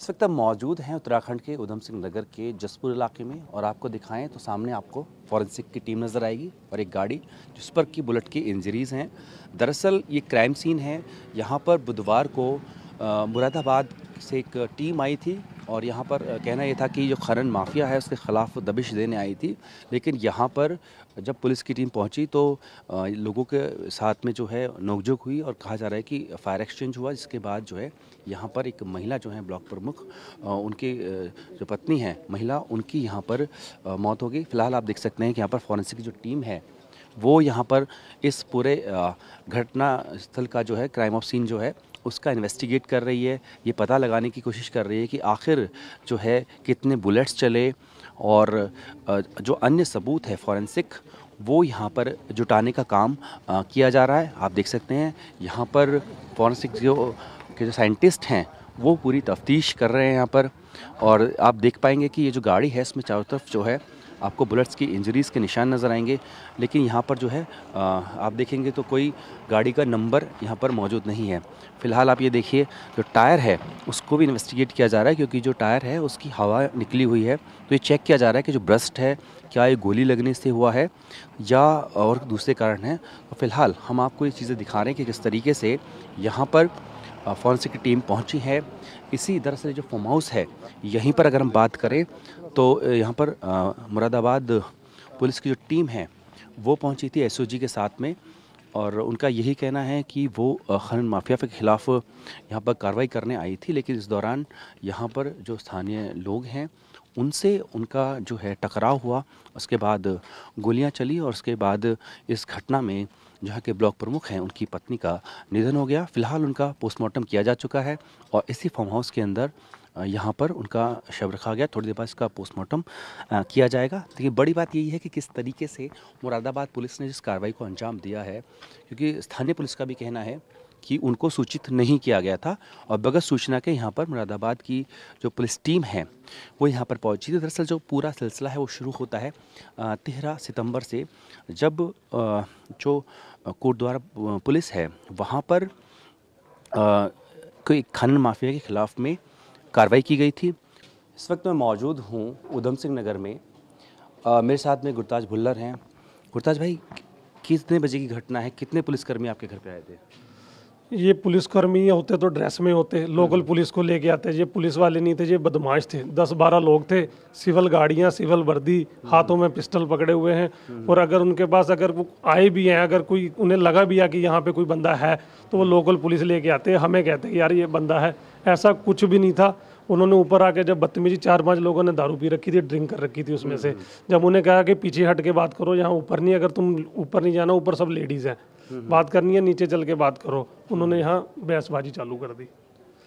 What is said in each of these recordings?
इस वक्त मौजूद हैं उत्तराखंड के उधम सिंह नगर के जसपुर इलाके में और आपको दिखाएं तो सामने आपको फॉरेंसिक की टीम नज़र आएगी और एक गाड़ी जिस पर कि बुलेट की इंजरीज़ हैं दरअसल ये क्राइम सीन है यहाँ पर बुधवार को मुरादाबाद से एक टीम आई थी और यहाँ पर कहना यह था कि जो खनन माफिया है उसके ख़िलाफ़ दबिश देने आई थी लेकिन यहाँ पर जब पुलिस की टीम पहुँची तो लोगों के साथ में जो है नोकझोंक हुई और कहा जा रहा है कि फायर एक्सचेंज हुआ जिसके बाद जो है यहाँ पर एक महिला जो है ब्लॉक प्रमुख उनकी जो पत्नी है महिला उनकी यहाँ पर मौत हो गई फिलहाल आप देख सकते हैं कि यहाँ पर फॉरेंसिक जो टीम है वो यहाँ पर इस पूरे घटना स्थल का जो है क्राइम ऑफ सीन जो है उसका इन्वेस्टिगेट कर रही है ये पता लगाने की कोशिश कर रही है कि आखिर जो है कितने बुलेट्स चले और जो अन्य सबूत है फॉरेंसिक वो यहाँ पर जुटाने का काम किया जा रहा है आप देख सकते हैं यहाँ पर फॉरेंसिक जो के जो साइंटिस्ट हैं वो पूरी तफ्तीश कर रहे हैं यहाँ पर और आप देख पाएंगे कि ये जो गाड़ी है इसमें चारों तरफ जो है आपको बुलेट्स की इंजरीज़ के निशान नज़र आएंगे लेकिन यहाँ पर जो है आप देखेंगे तो कोई गाड़ी का नंबर यहाँ पर मौजूद नहीं है फ़िलहाल आप ये देखिए जो टायर है उसको भी इन्वेस्टिगेट किया जा रहा है क्योंकि जो टायर है उसकी हवा निकली हुई है तो ये चेक किया जा रहा है कि जो ब्रस्ट है क्या ये गोली लगने से हुआ है या और दूसरे कारण हैं तो फ़िलहाल हम आपको ये चीज़ें दिखा रहे हैं कि किस तरीके से यहाँ पर फॉरेंसिक टीम पहुंची है इसी दरअसल जो फॉर्म हाउस है यहीं पर अगर हम बात करें तो यहाँ पर मुरादाबाद पुलिस की जो टीम है वो पहुँची थी एस के साथ में और उनका यही कहना है कि वो खनन माफिया के ख़िलाफ़ यहाँ पर कार्रवाई करने आई थी लेकिन इस दौरान यहाँ पर जो स्थानीय लोग हैं उनसे उनका जो है टकराव हुआ उसके बाद गोलियां चली और उसके बाद इस घटना में जहाँ के ब्लॉक प्रमुख हैं उनकी पत्नी का निधन हो गया फिलहाल उनका पोस्टमार्टम किया जा चुका है और इसी फार्म हाउस के अंदर यहाँ पर उनका शव रखा गया थोड़ी देर बाद इसका पोस्टमार्टम किया जाएगा लेकिन बड़ी बात यही है कि किस तरीके से मुरादाबाद पुलिस ने जिस कार्रवाई को अंजाम दिया है क्योंकि स्थानीय पुलिस का भी कहना है कि उनको सूचित नहीं किया गया था और बगैर सूचना के यहाँ पर मुरादाबाद की जो पुलिस टीम है वो यहाँ पर पहुँची थी दरअसल जो पूरा सिलसिला है वो शुरू होता है तेरह सितंबर से जब जो कोटद्वार पुलिस है वहाँ पर कोई खनन माफिया के ख़िलाफ़ में कार्रवाई की गई थी इस वक्त मैं मौजूद हूँ उधम सिंह नगर में आ, मेरे साथ में गुरताज भुल्लर हैं गुरताज भाई कितने बजे की घटना है कितने पुलिसकर्मी आपके घर पर आए थे ये पुलिसकर्मी होते तो ड्रेस में होते लोकल हम्म। पुलिस को लेके आते ये पुलिस वाले नहीं थे ये बदमाश थे दस बारह लोग थे सिविल गाड़ियाँ सिविल वर्दी हम्म। हाथों में पिस्टल पकड़े हुए हैं हम्म। और अगर उनके पास अगर वो आए भी हैं अगर कोई उन्हें लगा भी है कि यहाँ पे कोई बंदा है तो वो लोकल पुलिस लेके आते हमें कहते हैं यार ये बंदा है ऐसा कुछ भी नहीं था उन्होंने ऊपर आके जब बदतमीजी चार पांच लोगों ने दारू पी रखी थी ड्रिंक कर रखी थी उसमें से जब उन्हें कहा कि पीछे हट के बात करो यहाँ ऊपर नहीं अगर तुम ऊपर नहीं जाना ऊपर सब लेडीज़ हैं हम्म। बात करनी है नीचे चल के बात करो उन्होंने यहाँ बहसबाजी चालू कर दी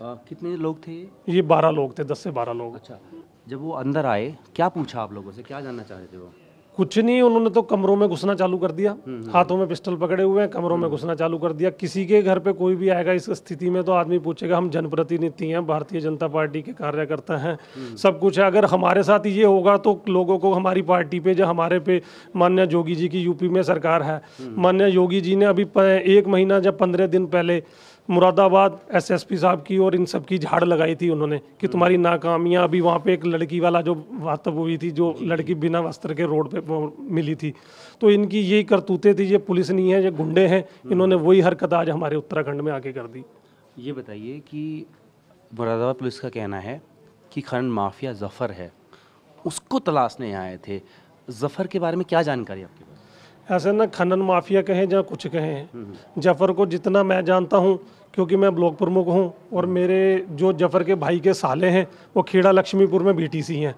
आ, कितने लोग थे ये बारह लोग थे दस से बारह लोग अच्छा जब वो अंदर आए क्या पूछा आप लोगों से क्या जानना चाह रहे थे वो कुछ नहीं उन्होंने तो कमरों में घुसना चालू कर दिया हम्म, हम्म। हाथों में पिस्टल पकड़े हुए हैं कमरों में हम्म। घुसना चालू कर दिया किसी के घर पे कोई भी आएगा इस स्थिति में तो आदमी पूछेगा हम जनप्रतिनिधि हैं भारतीय जनता पार्टी के कार्यकर्ता हैं सब कुछ है अगर हमारे साथ ये होगा तो लोगों को हमारी पार्टी पे जो हमारे पे मान्य योगी जी की यूपी में सरकार है मान्य योगी जी ने अभी एक महीना या पंद्रह दिन पहले मुरादाबाद एसएसपी साहब की और इन सब की झाड़ लगाई थी उन्होंने कि हम्म। तुम्हारी नाकामियां अभी वहाँ पे एक लड़की वाला जो वास्तव हुई थी जो लड़की बिना वस्त्र के रोड पे मिली थी तो इनकी यही करतूतें थी ये पुलिस नहीं है ये गुंडे हैं हम्म। इन्होंने वही हरकत आज हमारे उत्तराखंड में आके कर दी ये बताइए कि मुरादाबाद पुलिस का कहना है कि खनन माफिया जफर है उसको तलाशने आए थे जफर के बारे में क्या जानकारी आपके ऐसे ना खनन माफिया कहें या कुछ कहें जफर को जितना मैं जानता हूँ क्योंकि मैं ब्लॉक प्रमुख हूँ और मेरे जो जफर के भाई के साले हैं वो खेड़ा लक्ष्मीपुर में बीटीसी हैं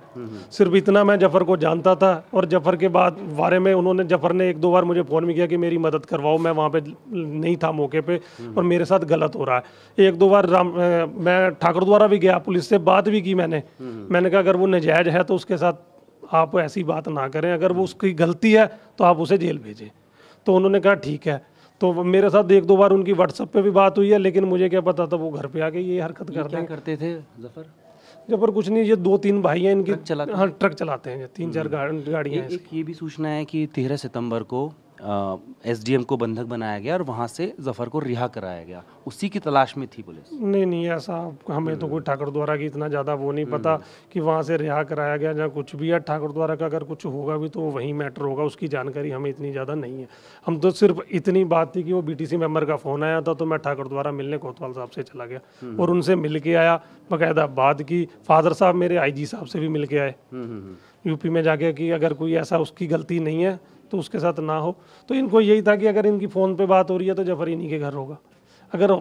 सिर्फ इतना मैं जफर को जानता था और जफर के बाद बारे में उन्होंने जफर ने एक दो बार मुझे फ़ोन भी किया कि मेरी मदद करवाओ मैं वहाँ पे नहीं था मौके पे और मेरे साथ गलत हो रहा है एक दो बार राम मैं ठाकुर द्वारा भी गया पुलिस से बात भी की मैंने मैंने कहा अगर वो नजायज़ है तो उसके साथ आप ऐसी बात ना करें अगर वो उसकी गलती है तो आप उसे जेल भेजें तो उन्होंने कहा ठीक है तो मेरे साथ एक दो बार उनकी व्हाट्सअप पे भी बात हुई है लेकिन मुझे क्या पता था वो घर पे आके ये हरकत करते हैं करते थे जफर जफर कुछ नहीं ये दो तीन भाई हैं इनकी ट्रक चलाते हाँ, हैं तीन चार गाड़ियाँ ये, भी सूचना है कि तेरह सितम्बर को एम को बंधक बनाया गया और वहाँ से जफर को रिहा कराया गया उसी की तलाश में थी पुलिस नहीं नहीं ऐसा हमें तो कोई ठाकुर द्वारा की इतना ज़्यादा वो नहीं पता हम्म। कि वहाँ से रिहा कराया गया या कुछ भी है ठाकुर द्वारा का अगर कुछ होगा भी तो वही मैटर होगा उसकी जानकारी हमें इतनी ज़्यादा नहीं है हम तो सिर्फ इतनी बात थी कि वो बी टी सी मेम्बर का फ़ोन आया था तो मैं ठाकुर द्वारा मिलने कोतवाल साहब से चला गया हम्म। और उनसे मिल के आया बाकायदा बात की फादर साहब मेरे आई जी साहब से भी मिल के आए यूपी हम्म, में जाके कि अगर कोई ऐसा उसकी गलती नहीं है तो उसके साथ ना हो तो इनको यही था कि अगर इनकी फ़ोन पे बात हो रही है तो जफर इन्हीं के घर होगा अगर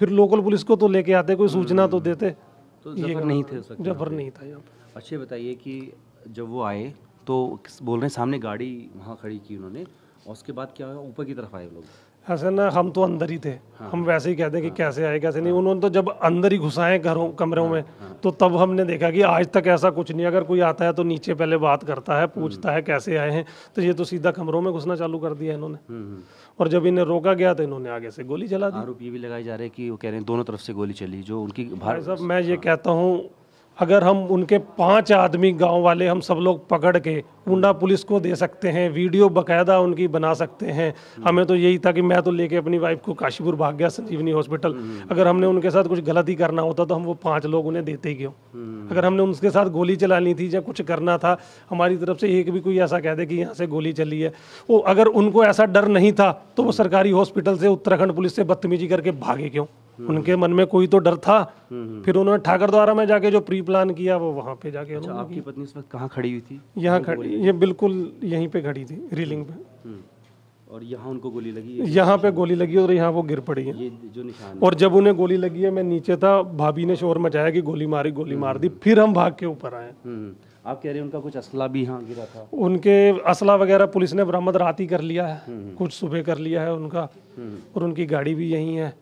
फिर लोकल पुलिस को तो लेके आते कोई सूचना तो हम्म। देते तो जफर नहीं थे जफर नहीं था यहाँ अच्छा बताइए कि जब वो आए तो बोल रहे सामने गाड़ी वहाँ खड़ी की उन्होंने और उसके बाद क्या हुआ ऊपर की तरफ आए लोग ऐसे ना हम तो अंदर ही थे हाँ, हम वैसे ही कहते हैं कि हाँ, कैसे आए कैसे नहीं हाँ। उन्होंने तो जब अंदर ही घुसाए घरों कमरों हाँ, में हाँ। तो तब हमने देखा कि आज तक ऐसा कुछ नहीं अगर कोई आता है तो नीचे पहले बात करता है हम्म। पूछता है कैसे आए हैं तो ये तो सीधा कमरों में घुसना चालू कर दिया इन्होंने हम्म, हम्म। और जब इन्हें रोका गया तो इन्होंने आगे से गोली चला दी आरोप ये भी लगाए जा रहे हैं कि वो कह रहे हैं दोनों तरफ से गोली चली जो उनकी भाई साहब मैं ये कहता हूँ अगर हम उनके पांच आदमी गांव वाले हम सब लोग पकड़ के ऊंडा पुलिस को दे सकते हैं वीडियो बकायदा उनकी बना सकते हैं हमें तो यही था कि मैं तो लेके अपनी वाइफ को काशीपुर भाग गया संजीवनी हॉस्पिटल हम्म। अगर हमने उनके साथ कुछ गलती करना होता तो हम वो पांच लोग उन्हें देते ही क्यों हम्म। अगर हमने उनके साथ गोली चलानी थी या कुछ करना था हमारी तरफ से एक भी कोई ऐसा कह दे कि यहाँ से गोली चली है वो अगर उनको ऐसा डर नहीं था तो वो सरकारी हॉस्पिटल से उत्तराखंड पुलिस से बदतमीजी करके भागे क्यों उनके मन में कोई तो डर था फिर उन्होंने ठाकर द्वारा में जाके जो प्री प्लान किया वो वहाँ पे जाके अच्छा, आपकी पत्नी कहाँ खड़ी हुई थी यहाँ खड़ी ये बिल्कुल यहीं पे खड़ी थी रीलिंग पे हम्म, और यहाँ उनको गोली लगी है यहाँ पे गोली लगी और यहाँ वो गिर पड़ी है ये जो निशान और जब उन्हें गोली लगी है मैं नीचे था भाभी ने शोर मचाया कि गोली मारी गोली मार दी फिर हम भाग के ऊपर आए हम्म, हम्म। आप कह रहे हैं उनका कुछ असला भी यहाँ गिरा था उनके असला वगैरह पुलिस ने बरामद रात ही कर लिया है कुछ सुबह कर लिया है उनका और उनकी गाड़ी भी यही है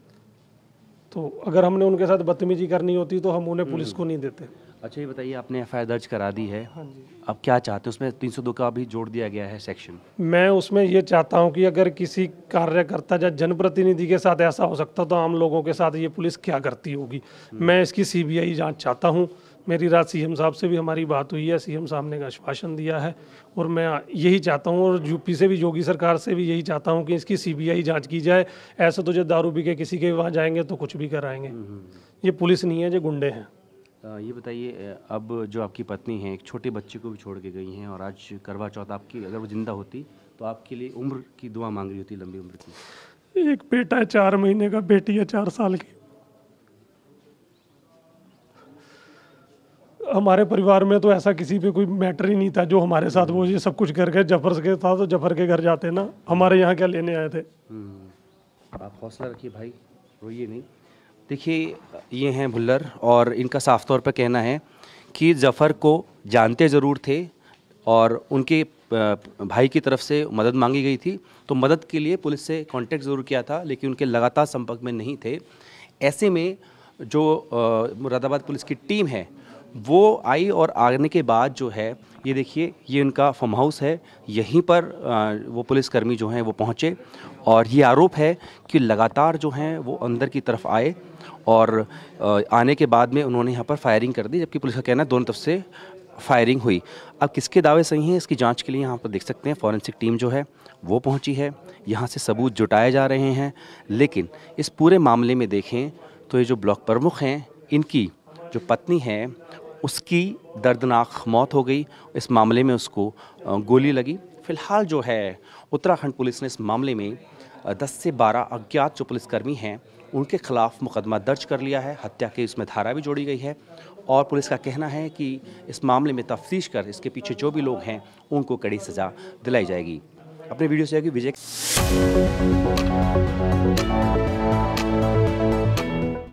तो अगर हमने उनके साथ बदतमीजी करनी होती तो हम उन्हें पुलिस हम्म। को नहीं देते अच्छा ये बताइए आपने एफ दर्ज करा दी है हाँ जी अब क्या चाहते हैं उसमें तीन सौ दो का भी जोड़ दिया गया है सेक्शन मैं उसमें ये चाहता हूँ कि अगर किसी कार्यकर्ता या जनप्रतिनिधि के साथ ऐसा हो सकता तो आम लोगों के साथ ये पुलिस क्या करती होगी हम्म। मैं इसकी सी बी चाहता हूँ मेरी रात सीएम साहब से भी हमारी बात हुई है सीएम साहब ने आश्वासन दिया है और मैं यही चाहता हूँ और यूपी से भी योगी सरकार से भी यही चाहता हूँ कि इसकी सीबीआई जांच की जाए ऐसे तो जब दारू पी के किसी के वहाँ जाएंगे तो कुछ भी कराएंगे हम्म। ये पुलिस नहीं है जो गुंडे हैं ये बताइए अब जो आपकी पत्नी हैं एक छोटे बच्चे को भी छोड़ के गई हैं और आज करवा चौथ आपकी अगर वो ज़िंदा होती तो आपके लिए उम्र की दुआ मांग रही होती लंबी उम्र की एक बेटा है चार महीने का बेटी है चार साल की हमारे परिवार में तो ऐसा किसी पे कोई मैटर ही नहीं था जो हमारे साथ वो ये सब कुछ करके जफर के था तो जफर के घर जाते ना हमारे यहाँ क्या लेने आए थे हम्म। आप हौसला रखिए भाई रोइए नहीं देखिए ये हैं भुल्लर और इनका साफ तौर पर कहना है कि जफर को जानते ज़रूर थे और उनके भाई की तरफ से मदद मांगी गई थी तो मदद के लिए पुलिस से कांटेक्ट ज़रूर किया था लेकिन उनके लगातार संपर्क में नहीं थे ऐसे में जो मुरादाबाद पुलिस की टीम है वो आई और आने के बाद जो है ये देखिए ये इनका फॉर्म हाउस है यहीं पर वो पुलिसकर्मी जो हैं वो पहुँचे और ये आरोप है कि लगातार जो हैं वो अंदर की तरफ आए और आने के बाद में उन्होंने यहाँ पर फायरिंग कर दी जबकि पुलिस का कहना है दोनों तरफ से फायरिंग हुई अब किसके दावे सही हैं इसकी जांच के लिए यहाँ पर देख सकते हैं फॉरेंसिक टीम जो है वो पहुँची है यहाँ से सबूत जुटाए जा रहे हैं लेकिन इस पूरे मामले में देखें तो ये जो ब्लॉक प्रमुख हैं इनकी जो पत्नी है उसकी दर्दनाक मौत हो गई इस मामले में उसको गोली लगी फ़िलहाल जो है उत्तराखंड पुलिस ने इस मामले में 10 से 12 अज्ञात जो पुलिसकर्मी हैं उनके खिलाफ मुकदमा दर्ज कर लिया है हत्या की इसमें धारा भी जोड़ी गई है और पुलिस का कहना है कि इस मामले में तफ्तीश कर इसके पीछे जो भी लोग हैं उनको कड़ी सज़ा दिलाई जाएगी अपने वीडियो से आएगी विजय